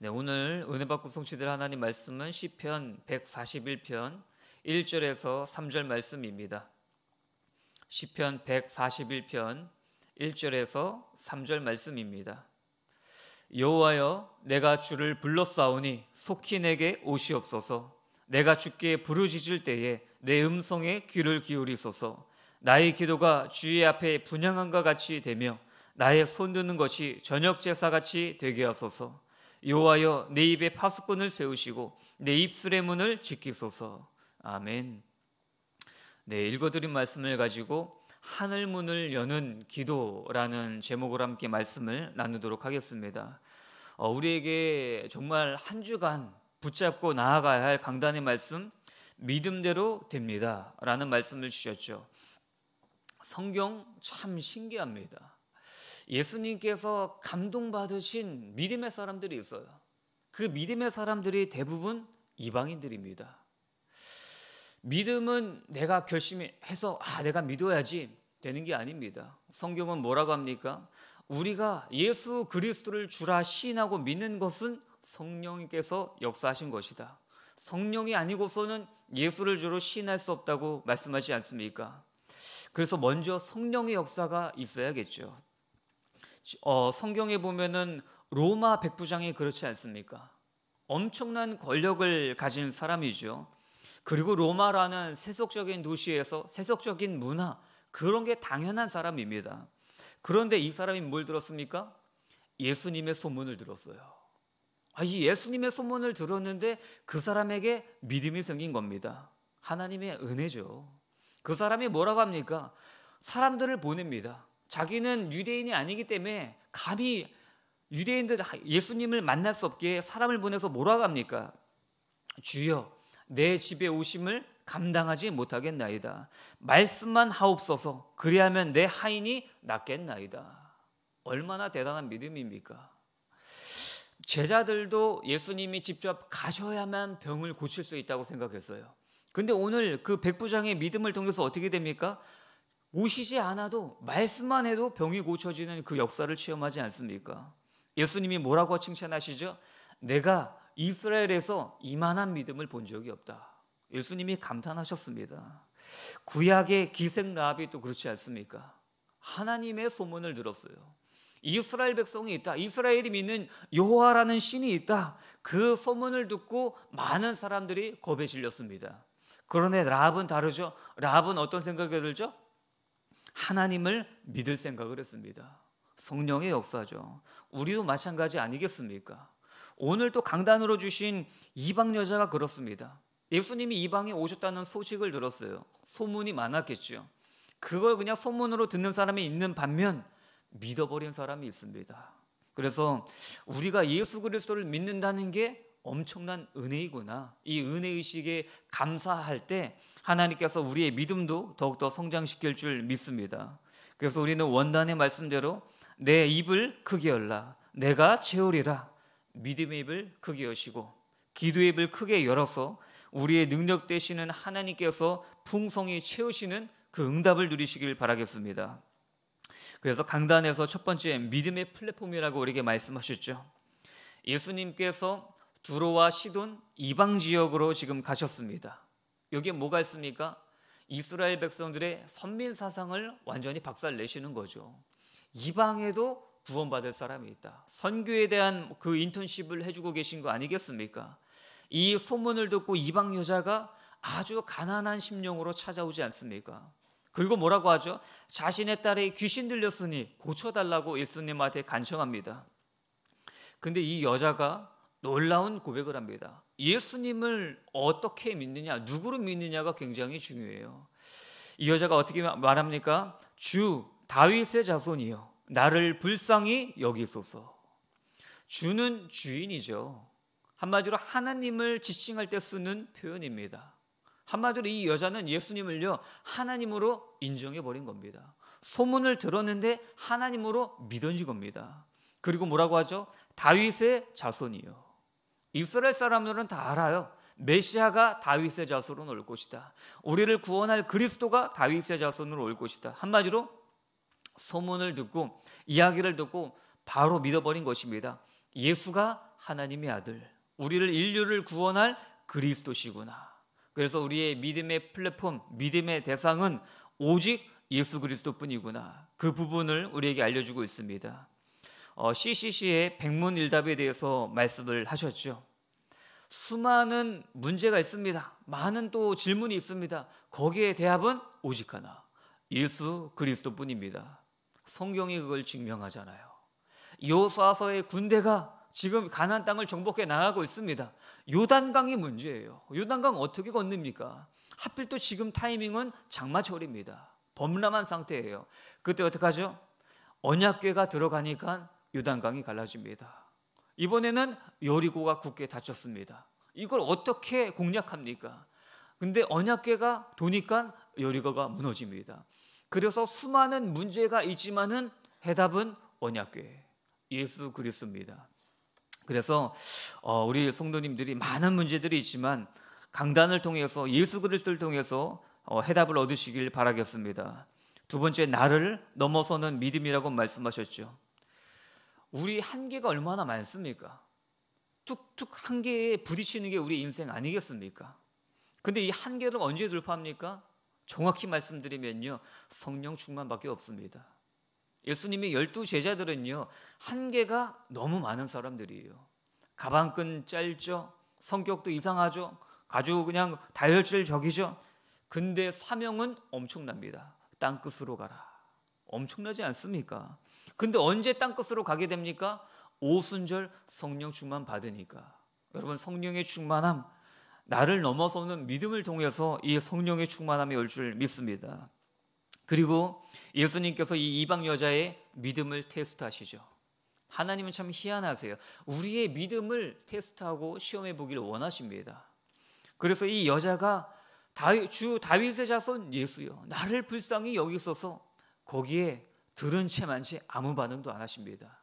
네, 오늘 은혜 받고 성취될 하나님 말씀은 시편 141편 1절에서 3절 말씀입니다. 시편 141편 1절에서 3절 말씀입니다. 여호와여 내가 주를 불렀사오니 속히 내게 오시옵소서. 내가 주께 부르짖을 때에 내 음성에 귀를 기울이소서. 나의 기도가 주의 앞에 분양함과 같이 되며 나의 손드는 것이 저녁 제사 같이 되게 하소서. 여호와여 내 입에 파수꾼을 세우시고 내 입술의 문을 지키소서. 아멘. 네, 읽어드린 말씀을 가지고 하늘 문을 여는 기도라는 제목으로 함께 말씀을 나누도록 하겠습니다. 어, 우리에게 정말 한 주간 붙잡고 나아가야 할 강단의 말씀 믿음대로 됩니다라는 말씀을 주셨죠. 성경 참 신기합니다. 예수님께서 감동받으신 믿음의 사람들이 있어요. 그 믿음의 사람들이 대부분 이방인들입니다. 믿음은 내가 결심 해서 아 내가 믿어야지 되는 게 아닙니다. 성경은 뭐라고 합니까? 우리가 예수 그리스도를 주라 시인하고 믿는 것은 성령님께서 역사하신 것이다. 성령이 아니고서는 예수를 주로 시인할 수 없다고 말씀하지 않습니까? 그래서 먼저 성령의 역사가 있어야겠죠. 어, 성경에 보면은 로마 백부장이 그렇지 않습니까? 엄청난 권력을 가진 사람이죠. 그리고 로마라는 세속적인 도시에서 세속적인 문화 그런 게 당연한 사람입니다. 그런데 이 사람이 뭘 들었습니까? 예수님의 소문을 들었어요. 아, 이 예수님의 소문을 들었는데 그 사람에게 믿음이 생긴 겁니다. 하나님의 은혜죠. 그 사람이 뭐라고 합니까? 사람들을 보냅니다. 자기는 유대인이 아니기 때문에 감히 유대인들 예수님을 만날 수 없게 사람을 보내서 몰아갑니까? 주여, 내 집에 오심을 감당하지 못하겠나이다. 말씀만 하옵소서. 그리하면 내 하인이 낫겠나이다. 얼마나 대단한 믿음입니까? 제자들도 예수님이 직접 가셔야만 병을 고칠 수 있다고 생각했어요. 근데 오늘 그 백부장의 믿음을 통해서 어떻게 됩니까? 오시지 않아도 말씀만 해도 병이 고쳐지는 그 역사를 체험하지 않습니까? 예수님이 뭐라고 칭찬하시죠? 내가 이스라엘에서 이만한 믿음을 본 적이 없다. 예수님이 감탄하셨습니다. 구약의 기생 라합이 또 그렇지 않습니까? 하나님의 소문을 들었어요. 이스라엘 백성이 있다. 이스라엘이 믿는 여호와라는 신이 있다. 그 소문을 듣고 많은 사람들이 겁에 질렸습니다. 그런데 라합은 다르죠. 라합은 어떤 생각이 들죠? 하나님을 믿을 생각을 했습니다. 성령의 역사죠. 우리도 마찬가지 아니겠습니까? 오늘 또 강단으로 주신 이방 여자가 그렇습니다. 예수님이 이방에 오셨다는 소식을 들었어요. 소문이 많았겠죠. 그걸 그냥 소문으로 듣는 사람이 있는 반면 믿어버린 사람이 있습니다. 그래서 우리가 예수 그리스도를 믿는다는 게 엄청난 은혜이구나. 이 은혜 의식에 감사할 때 하나님께서 우리의 믿음도 더욱더 성장시킬 줄 믿습니다. 그래서 우리는 원단의 말씀대로 내 입을 크게 열라. 내가 채우리라. 믿음의 입을 크게 여시고 기도의 입을 크게 열어서 우리의 능력 되시는 하나님께서 풍성히 채우시는 그 응답을 누리시길 바라겠습니다. 그래서 강단에서 첫 번째 믿음의 플랫폼이라고 우리에게 말씀하셨죠. 예수님께서 두로와 시돈 이방 지역으로 지금 가셨습니다. 여기에 뭐가 있습니까? 이스라엘 백성들의 선민 사상을 완전히 박살내시는 거죠. 이방에도 구원받을 사람이 있다. 선교에 대한 그 인턴십을 해주고 계신 거 아니겠습니까? 이 소문을 듣고 이방 여자가 아주 가난한 심령으로 찾아오지 않습니까? 그리고 뭐라고 하죠? 자신의 딸이 귀신 들렸으니 고쳐달라고 예수님한테 간청합니다. 근데 이 여자가 놀라운 고백을 합니다. 예수님을 어떻게 믿느냐, 누구를 믿느냐가 굉장히 중요해요. 이 여자가 어떻게 말합니까? 주 다윗의 자손이요 나를 불쌍히 여기소서. 주는 주인이죠. 한마디로 하나님을 지칭할 때 쓰는 표현입니다. 한마디로 이 여자는 예수님을요 하나님으로 인정해 버린 겁니다. 소문을 들었는데 하나님으로 믿은 겁니다. 그리고 뭐라고 하죠? 다윗의 자손이요. 이스라엘 사람들은 다 알아요. 메시아가 다윗의 자손으로 올 것이다. 우리를 구원할 그리스도가 다윗의 자손으로 올 것이다. 한마디로 소문을 듣고 이야기를 듣고 바로 믿어버린 것입니다. 예수가 하나님의 아들, 우리를 인류를 구원할 그리스도시구나. 그래서 우리의 믿음의 플랫폼, 믿음의 대상은 오직 예수 그리스도뿐이구나. 그 부분을 우리에게 알려주고 있습니다. 어, CCC의 백문일답에 대해서 말씀을 하셨죠. 수많은 문제가 있습니다. 많은 또 질문이 있습니다. 거기에 대답은 오직 하나. 예수 그리스도뿐입니다. 성경이 그걸 증명하잖아요. 요사서의 군대가 지금 가나 땅을 정복해 나가고 있습니다. 요단강이 문제예요. 요단강 어떻게 건넙니까? 하필 또 지금 타이밍은 장마철입니다. 범람한 상태예요. 그때 어떡하죠? 언약궤가 들어가니까 요단강이 갈라집니다. 이번에는 여리고가 굳게 닫혔습니다. 이걸 어떻게 공략합니까? 근데 언약계가 도니까 여리고가 무너집니다. 그래서 수많은 문제가 있지만은 해답은 언약궤 예수 그리스도입니다. 그래서 어, 우리 성도님들이 많은 문제들이 있지만 강단을 통해서 예수 그리스도를 통해서 어, 해답을 얻으시길 바라겠습니다. 두 번째 나를 넘어서는 믿음이라고 말씀하셨죠. 우리 한계가 얼마나 많습니까? 툭툭 한계에 부딪히는 게 우리 인생 아니겠습니까? 근데 이 한계를 언제 돌파합니까? 정확히 말씀드리면요. 성령 충만밖에 없습니다. 예수님의 열두 제자들은요. 한계가 너무 많은 사람들이에요. 가방끈 짧죠. 성격도 이상하죠. 아주 그냥 다혈질적이죠. 근데 사명은 엄청납니다. 땅끝으로 가라. 엄청나지 않습니까? 근데 언제 땅끝으로 가게 됩니까? 오순절 성령 충만 받으니까. 여러분 성령의 충만함 나를 넘어서는 믿음을 통해서 이 성령의 충만함이 올 줄 믿습니다. 그리고 예수님께서 이 이방 여자의 믿음을 테스트하시죠. 하나님은 참 희한하세요. 우리의 믿음을 테스트하고 시험해 보기를 원하십니다. 그래서 이 여자가 주 다윗의 자손 예수여 나를 불쌍히 여기소서 거기에 들은 채 만지 아무 반응도 안 하십니다.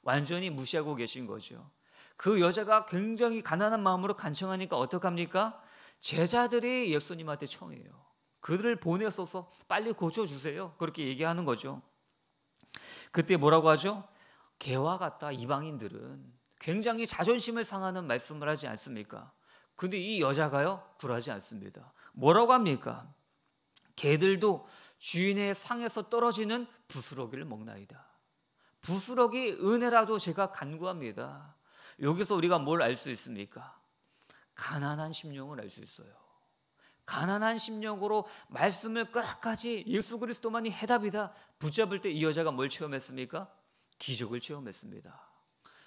완전히 무시하고 계신 거죠. 그 여자가 굉장히 가난한 마음으로 간청하니까 어떡합니까? 제자들이 예수님한테 청해요. 그들을 보내서서 빨리 고쳐주세요. 그렇게 얘기하는 거죠. 그때 뭐라고 하죠? 개와 같다, 이방인들은. 굉장히 자존심을 상하는 말씀을 하지 않습니까? 근데 이 여자가요, 굴하지 않습니다. 뭐라고 합니까? 개들도 주인의 상에서 떨어지는 부스러기를 먹나이다. 부스러기 은혜라도 제가 간구합니다. 여기서 우리가 뭘 알 수 있습니까? 가난한 심령을 알 수 있어요. 가난한 심령으로 말씀을 끝까지 예수 그리스도만이 해답이다 붙잡을 때 이 여자가 뭘 체험했습니까? 기적을 체험했습니다.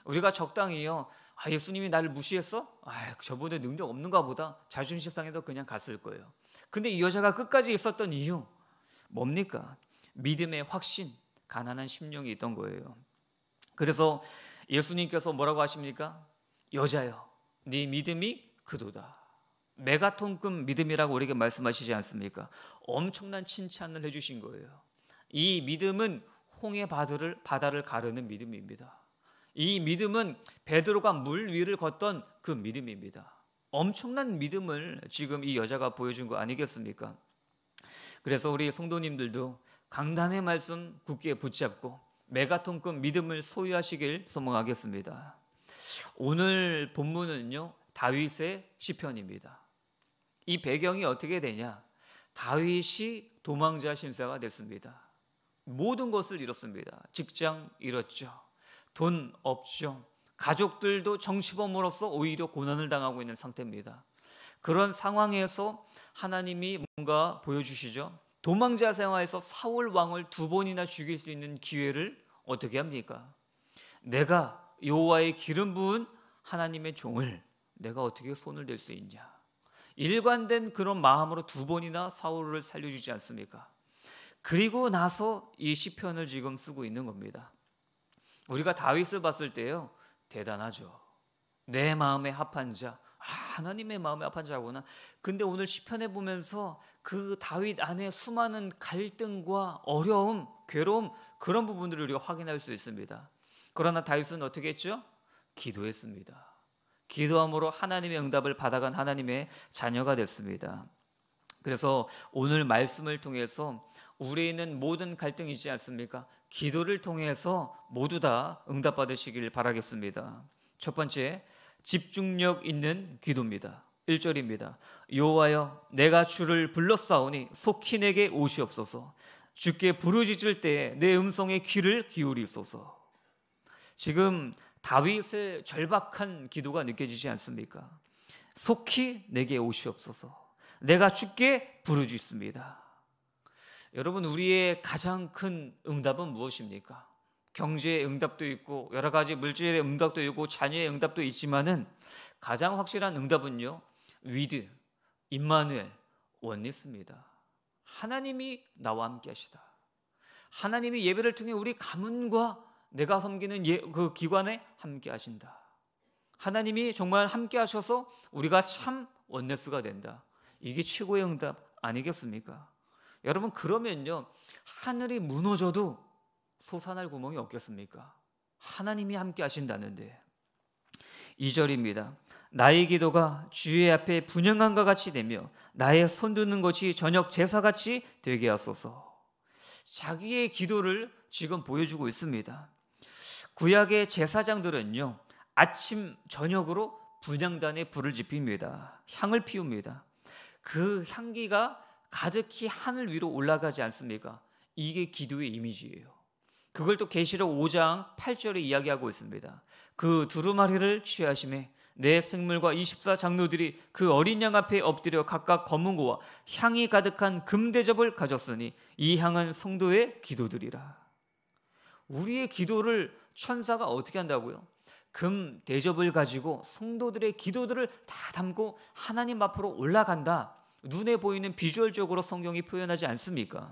우리가 적당히요. 아, 예수님이 나를 무시했어? 아, 저번에 능력 없는가 보다. 자존심 상해서 그냥 갔을 거예요. 근데 이 여자가 끝까지 있었던 이유, 뭡니까? 믿음의 확신, 가난한 심령이 있던 거예요. 그래서 예수님께서 뭐라고 하십니까? 여자여, 네 믿음이 그도다. 메가톤급 믿음이라고 우리에게 말씀하시지 않습니까? 엄청난 칭찬을 해주신 거예요. 이 믿음은 홍해 바다를, 바다를 가르는 믿음입니다. 이 믿음은 베드로가 물 위를 걷던 그 믿음입니다. 엄청난 믿음을 지금 이 여자가 보여준 거 아니겠습니까? 그래서 우리 성도님들도 강단의 말씀 굳게 붙잡고 메가톤급 믿음을 소유하시길 소망하겠습니다. 오늘 본문은요. 다윗의 시편입니다. 이 배경이 어떻게 되냐? 다윗이 도망자 신사가 됐습니다. 모든 것을 잃었습니다. 직장 잃었죠. 돈 없죠. 가족들도 정치범으로서 오히려 고난을 당하고 있는 상태입니다. 그런 상황에서 하나님이 뭔가 보여주시죠. 도망자 생활에서 사울 왕을 두 번이나 죽일 수 있는 기회를 어떻게 합니까? 내가 여호와의 기름 부은 하나님의 종을 내가 어떻게 손을 댈 수 있냐? 일관된 그런 마음으로 두 번이나 사울을 살려주지 않습니까? 그리고 나서 이 시편을 지금 쓰고 있는 겁니다. 우리가 다윗을 봤을 때요 대단하죠. 내 마음에 합한 자, 하나님의 마음이 아픈 자구나. 근데 오늘 시편에 보면서 그 다윗 안에 수많은 갈등과 어려움, 괴로움 그런 부분들을 우리가 확인할 수 있습니다. 그러나 다윗은 어떻게 했죠? 기도했습니다. 기도함으로 하나님의 응답을 받아간 하나님의 자녀가 됐습니다. 그래서 오늘 말씀을 통해서 우리는 있 모든 갈등이지 않습니까? 기도를 통해서 모두 다 응답받으시길 바라겠습니다. 첫 번째, 집중력 있는 기도입니다. 1절입니다. 여호와여 내가 주를 불렀사오니 속히 내게 오시옵소서. 주께 부르짖을 때 내 음성에 귀를 기울이소서. 지금 다윗의 절박한 기도가 느껴지지 않습니까? 속히 내게 오시옵소서. 내가 주께 부르짖습니다. 여러분 우리의 가장 큰 응답은 무엇입니까? 경제의 응답도 있고 여러 가지 물질의 응답도 있고 자녀의 응답도 있지만은 가장 확실한 응답은요. 위드 임마누엘 원리스입니다. 하나님이 나와 함께 하시다. 하나님이 예배를 통해 우리 가문과 내가 섬기는 예, 그 기관에 함께 하신다. 하나님이 정말 함께 하셔서 우리가 참 원네스가 된다. 이게 최고의 응답 아니겠습니까? 여러분 그러면요. 하늘이 무너져도 소산할 구멍이 없겠습니까? 하나님이 함께 하신다는데 2절입니다. 나의 기도가 주의 앞에 분양함과 같이 되며 나의 손드는 것이 저녁 제사같이 되게 하소서. 자기의 기도를 지금 보여주고 있습니다. 구약의 제사장들은요. 아침 저녁으로 분향단에 불을 지핍니다. 향을 피웁니다. 그 향기가 가득히 하늘 위로 올라가지 않습니까? 이게 기도의 이미지예요. 그걸 또 계시록 5장 8절에 이야기하고 있습니다. 그 두루마리를 취하심에 내 생물과 24 장로들이 그 어린 양 앞에 엎드려 각각 검은고와 향이 가득한 금대접을 가졌으니 이 향은 성도의 기도들이라. 우리의 기도를 천사가 어떻게 한다고요? 금 대접을 가지고 성도들의 기도들을 다 담고 하나님 앞으로 올라간다. 눈에 보이는 비주얼적으로 성경이 표현하지 않습니까?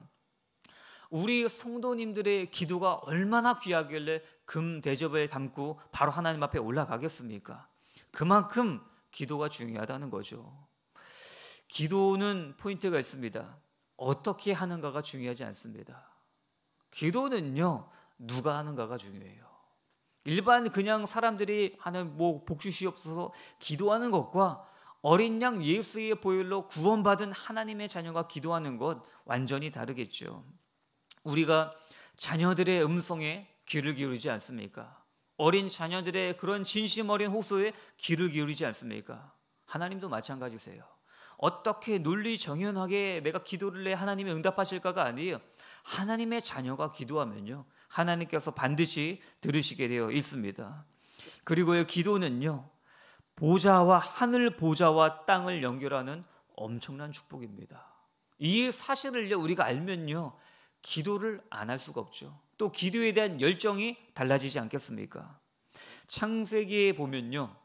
우리 성도님들의 기도가 얼마나 귀하길래 금 대접에 담고 바로 하나님 앞에 올라가겠습니까? 그만큼 기도가 중요하다는 거죠. 기도는 포인트가 있습니다. 어떻게 하는가가 중요하지 않습니다. 기도는요, 누가 하는가가 중요해요. 일반 그냥 사람들이 하는 뭐 복주시옵소서 기도하는 것과 어린 양 예수의 보혈로 구원받은 하나님의 자녀가 기도하는 것 완전히 다르겠죠. 우리가 자녀들의 음성에 귀를 기울이지 않습니까? 어린 자녀들의 그런 진심 어린 호소에 귀를 기울이지 않습니까? 하나님도 마찬가지세요. 어떻게 논리 정연하게 내가 기도를 해 하나님이 응답하실까가 아니에요. 하나님의 자녀가 기도하면요. 하나님께서 반드시 들으시게 되어 있습니다. 그리고요, 기도는요. 보좌와 하늘 보좌와 땅을 연결하는 엄청난 축복입니다. 이 사실을요, 우리가 알면요. 기도를 안 할 수가 없죠. 또 기도에 대한 열정이 달라지지 않겠습니까? 창세기에 보면요.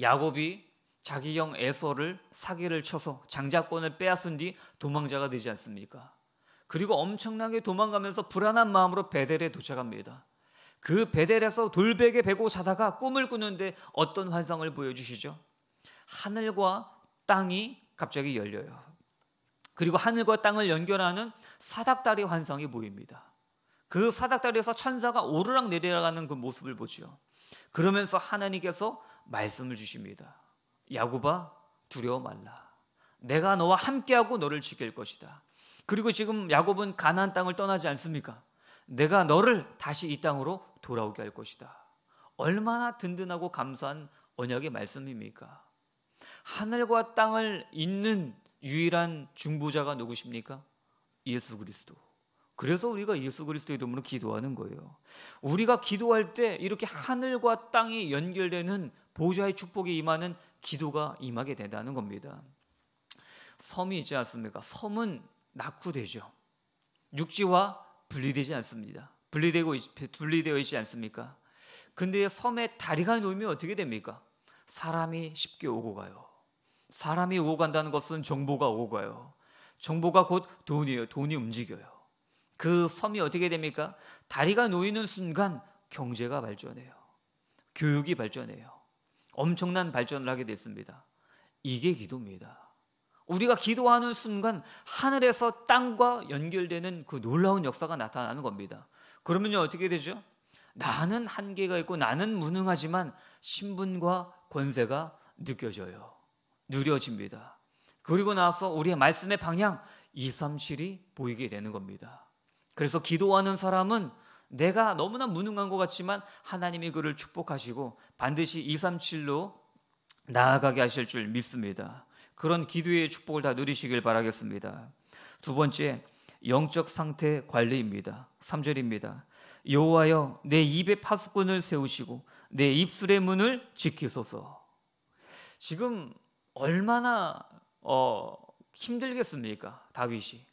야곱이 자기 형 에서를 사기를 쳐서 장자권을 빼앗은 뒤 도망자가 되지 않습니까? 그리고 엄청나게 도망가면서 불안한 마음으로 베델에 도착합니다. 그 베델에서 돌베개 베고 자다가 꿈을 꾸는데 어떤 환상을 보여주시죠? 하늘과 땅이 갑자기 열려요. 그리고 하늘과 땅을 연결하는 사닥다리 환상이 보입니다. 그 사닥다리에서 천사가 오르락 내리락하는 그 모습을 보지 그러면서 하나님께서 말씀을 주십니다. 야곱아 두려워 말라. 내가 너와 함께하고 너를 지킬 것이다. 그리고 지금 야곱은 가나 땅을 떠나지 않습니까? 내가 너를 다시 이 땅으로 돌아오게 할 것이다. 얼마나 든든하고 감사한 언약의 말씀입니까? 하늘과 땅을 잇는 유일한 중보자가 누구십니까? 예수 그리스도. 그래서 우리가 예수 그리스도의 이름으로 기도하는 거예요. 우리가 기도할 때 이렇게 하늘과 땅이 연결되는 보좌의 축복이 임하는 기도가 임하게 된다는 겁니다. 섬이 있지 않습니까? 섬은 낙후되죠. 육지와 분리되지 않습니다. 분리되고 분리되어 있지 않습니까? 근데 섬에 다리가 놓이면 어떻게 됩니까? 사람이 쉽게 오고 가요. 사람이 오고 간다는 것은 정보가 오고 가요. 정보가 곧 돈이에요. 돈이 움직여요. 그 섬이 어떻게 됩니까? 다리가 놓이는 순간 경제가 발전해요. 교육이 발전해요. 엄청난 발전을 하게 됐습니다. 이게 기도입니다. 우리가 기도하는 순간 하늘에서 땅과 연결되는 그 놀라운 역사가 나타나는 겁니다. 그러면요, 어떻게 되죠? 나는 한계가 있고 나는 무능하지만 신분과 권세가 느껴져요. 누려집니다. 그리고 나서 우리의 말씀의 방향 2, 3, 7이 보이게 되는 겁니다. 그래서 기도하는 사람은 내가 너무나 무능한 것 같지만 하나님이 그를 축복하시고 반드시 2, 3, 7로 나아가게 하실 줄 믿습니다. 그런 기도의 축복을 다 누리시길 바라겠습니다. 두 번째, 영적 상태 관리입니다. 3절입니다. 여호와여 내 입의 파수꾼을 세우시고 내 입술의 문을 지키소서. 지금 얼마나 어, 힘들겠습니까? 다윗이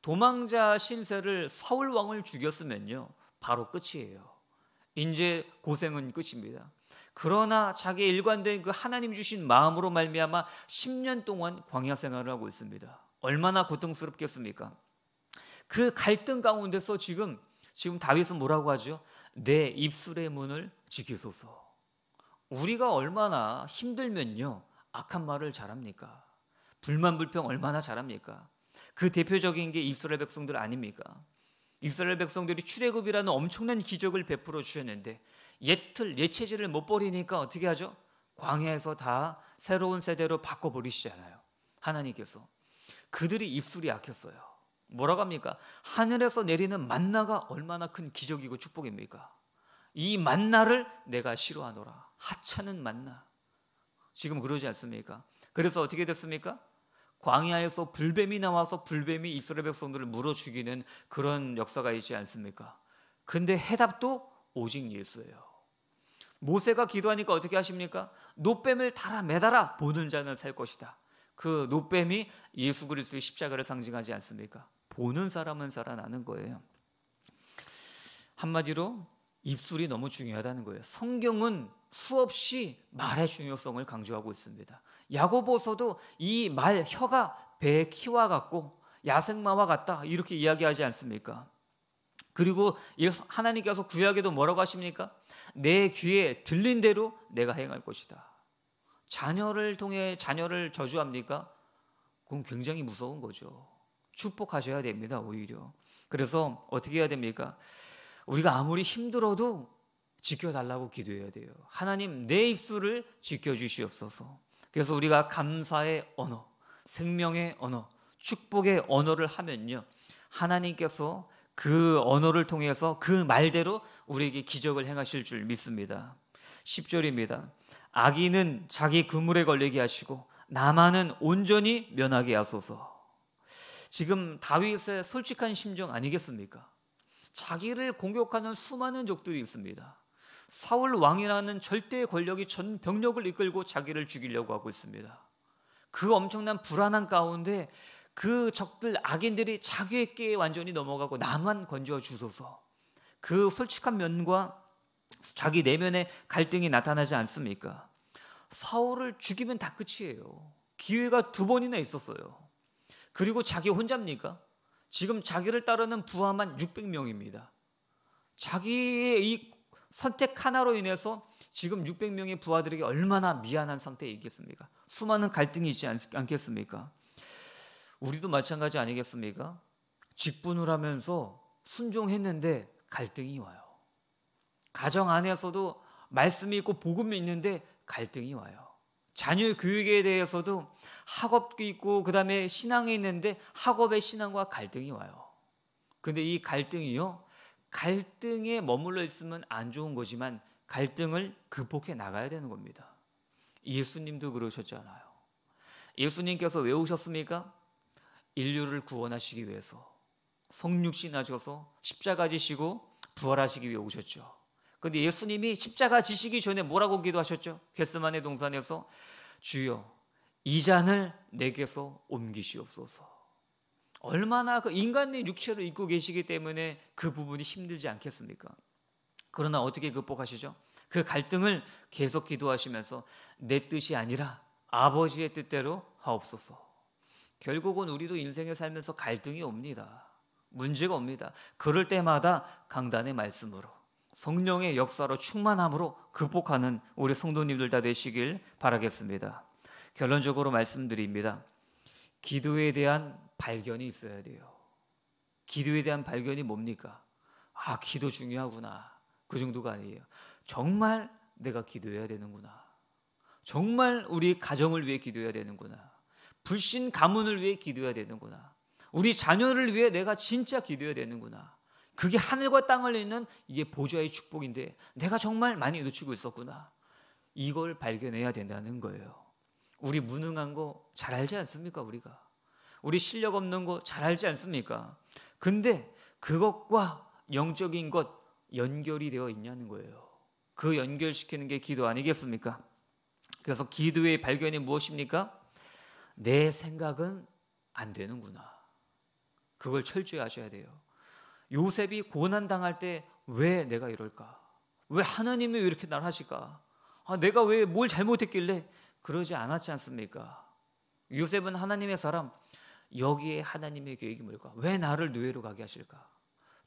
도망자 신세를 사울 왕을 죽였으면요 바로 끝이에요. 이제 고생은 끝입니다. 그러나 자기 일관된 그 하나님 주신 마음으로 말미암아 10년 동안 광야 생활을 하고 있습니다. 얼마나 고통스럽겠습니까? 그 갈등 가운데서 지금 지금 다윗은 뭐라고 하죠? 내 입술의 문을 지키소서. 우리가 얼마나 힘들면요. 악한 말을 잘합니까? 불만 불평 얼마나 잘합니까? 그 대표적인 게 이스라엘 백성들 아닙니까? 이스라엘 백성들이 출애굽이라는 엄청난 기적을 베풀어 주셨는데 옛틀 옛체질을 못 버리니까 어떻게 하죠? 광야에서 다 새로운 세대로 바꿔 버리시잖아요. 하나님께서 그들이 입술이 약했어요. 뭐라고 합니까? 하늘에서 내리는 만나가 얼마나 큰 기적이고 축복입니까? 이 만나를 내가 싫어하노라. 하찮은 만나. 지금 그러지 않습니까? 그래서 어떻게 됐습니까? 광야에서 불뱀이 나와서 불뱀이 이스라엘 백성들을 물어 죽이는 그런 역사가 있지 않습니까? 근데 해답도 오직 예수예요. 모세가 기도하니까 어떻게 하십니까? 노뱀을 달아 매달아 보는 자는 살 것이다. 그 노뱀이 예수 그리스도의 십자가를 상징하지 않습니까? 보는 사람은 살아나는 거예요. 한마디로 입술이 너무 중요하다는 거예요. 성경은 수없이 말의 중요성을 강조하고 있습니다. 야고보서도 이 말 혀가 배 키와 같고 야생마와 같다 이렇게 이야기하지 않습니까? 그리고 하나님께서 구약에도 뭐라고 하십니까? 내 귀에 들린 대로 내가 행할 것이다. 자녀를 통해 자녀를 저주합니까? 그건 굉장히 무서운 거죠. 축복하셔야 됩니다, 오히려. 그래서 어떻게 해야 됩니까? 우리가 아무리 힘들어도 지켜달라고 기도해야 돼요. 하나님, 내 입술을 지켜주시옵소서. 그래서 우리가 감사의 언어, 생명의 언어, 축복의 언어를 하면요. 하나님께서 그 언어를 통해서 그 말대로 우리에게 기적을 행하실 줄 믿습니다. 10절입니다. 아기는 자기 그물에 걸리게 하시고 나만은 온전히 면하게 하소서. 지금 다윗의 솔직한 심정 아니겠습니까? 자기를 공격하는 수많은 적들이 있습니다. 사울 왕이라는 절대 권력이 전 병력을 이끌고 자기를 죽이려고 하고 있습니다. 그 엄청난 불안한 가운데 그 적들 악인들이 자기에게 완전히 넘어가고 나만 건져 주소서. 그 솔직한 면과 자기 내면의 갈등이 나타나지 않습니까? 사울을 죽이면 다 끝이에요. 기회가 두 번이나 있었어요. 그리고 자기 혼자입니까? 지금 자기를 따르는 부하만 600명입니다. 자기의 이 선택 하나로 인해서 지금 600명의 부하들에게 얼마나 미안한 상태에 있겠습니까? 수많은 갈등이 있지 않겠습니까? 우리도 마찬가지 아니겠습니까? 직분을 하면서 순종했는데 갈등이 와요. 가정 안에서도 말씀이 있고 복음이 있는데 갈등이 와요. 자녀 교육에 대해서도 학업도 있고 그다음에 신앙이 있는데 학업의 신앙과 갈등이 와요. 근데 이 갈등이요. 갈등에 머물러 있으면 안 좋은 거지만 갈등을 극복해 나가야 되는 겁니다. 예수님도 그러셨잖아요. 예수님께서 왜 오셨습니까? 인류를 구원하시기 위해서 성육신 하셔서 십자가 지시고 부활하시기 위해 오셨죠. 근데 예수님이 십자가 지시기 전에 뭐라고 기도하셨죠? 겟스만의 동산에서 주여 이 잔을 내게서 옮기시옵소서. 얼마나 그 인간의 육체를 입고 계시기 때문에 그 부분이 힘들지 않겠습니까? 그러나 어떻게 극복하시죠? 그 갈등을 계속 기도하시면서 내 뜻이 아니라 아버지의 뜻대로 하옵소서. 결국은 우리도 인생에 살면서 갈등이 옵니다. 문제가 옵니다. 그럴 때마다 강단의 말씀으로 성령의 역사로 충만함으로 극복하는 우리 성도님들 다 되시길 바라겠습니다. 결론적으로 말씀드립니다. 기도에 대한 발견이 있어야 돼요. 기도에 대한 발견이 뭡니까? 아, 기도 중요하구나. 그 정도가 아니에요. 정말 내가 기도해야 되는구나. 정말 우리 가정을 위해 기도해야 되는구나. 불신 가문을 위해 기도해야 되는구나. 우리 자녀를 위해 내가 진짜 기도해야 되는구나. 그게 하늘과 땅을 잇는 이게 보좌의 축복인데 내가 정말 많이 놓치고 있었구나. 이걸 발견해야 된다는 거예요. 우리 무능한 거 잘 알지 않습니까, 우리가? 우리 실력 없는 거 잘 알지 않습니까? 근데 그것과 영적인 것 연결이 되어 있냐는 거예요. 그 연결시키는 게 기도 아니겠습니까? 그래서 기도의 발견이 무엇입니까? 내 생각은 안 되는구나. 그걸 철저히 하셔야 돼요. 요셉이 고난당할 때 왜 내가 이럴까? 왜 하나님이 왜 이렇게 날 하실까? 아, 내가 왜 뭘 잘못했길래 그러지 않았지 않습니까? 요셉은 하나님의 사람, 여기에 하나님의 계획이 뭘까? 왜 나를 노예로 가게 하실까?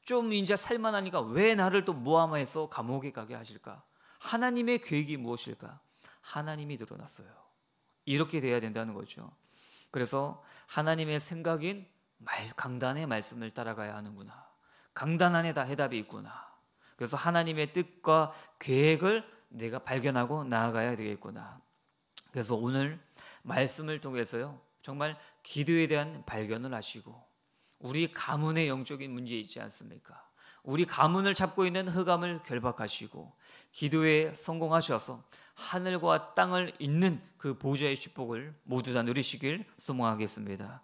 좀 이제 살만하니까 왜 나를 또 모함해서 감옥에 가게 하실까? 하나님의 계획이 무엇일까? 하나님이 드러났어요. 이렇게 돼야 된다는 거죠. 그래서 하나님의 생각인 강단의 말씀을 따라가야 하는구나. 강단 안에 다 해답이 있구나. 그래서 하나님의 뜻과 계획을 내가 발견하고 나아가야 되겠구나. 그래서 오늘 말씀을 통해서요. 정말 기도에 대한 발견을 하시고 우리 가문의 영적인 문제 있지 않습니까? 우리 가문을 잡고 있는 흑암을 결박하시고 기도에 성공하셔서 하늘과 땅을 잇는 그 보좌의 축복을 모두 다 누리시길 소망하겠습니다.